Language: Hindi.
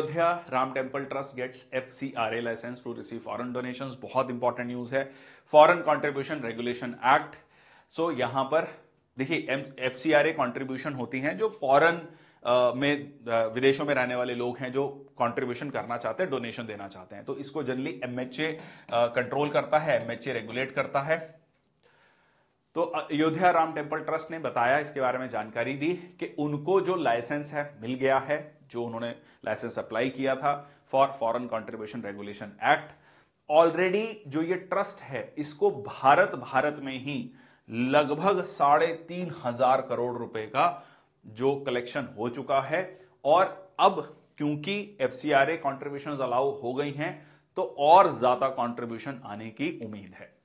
Ayodhya Ram temple trust gets F C R A licence to receive foreign donation बहुत इंपॉर्टेंट न्यूज है foreign contribution regulation act so यहां पर देखिए F C R A contribution होती हैं जो फॉरन में विदेशों में रहने वाले लोग हैं जो कंट्रीब्यूशन करना चाहते हैं डोनेशन देना चाहते हैं तो इसको जनरली एमएचए कंट्रोल करता है एमएचए रेगुलेट करता है तो अयोध्या राम टेम्पल ट्रस्ट ने बताया इसके बारे में जानकारी दी कि उनको जो लाइसेंस है मिल गया है जो उन्होंने लाइसेंस अप्लाई किया था for foreign contribution regulation act already जो ये ट्रस्ट है इसको भारत भारत में ही लगभग साढ़े तीन हजार करोड़ रुपए का जो कलेक्शन हो चुका है और अब क्योंकि F C R A contribution allow हो गई हैं तो और ज्यादा कॉन्ट्रीब्यूशन आने की उम्मीद है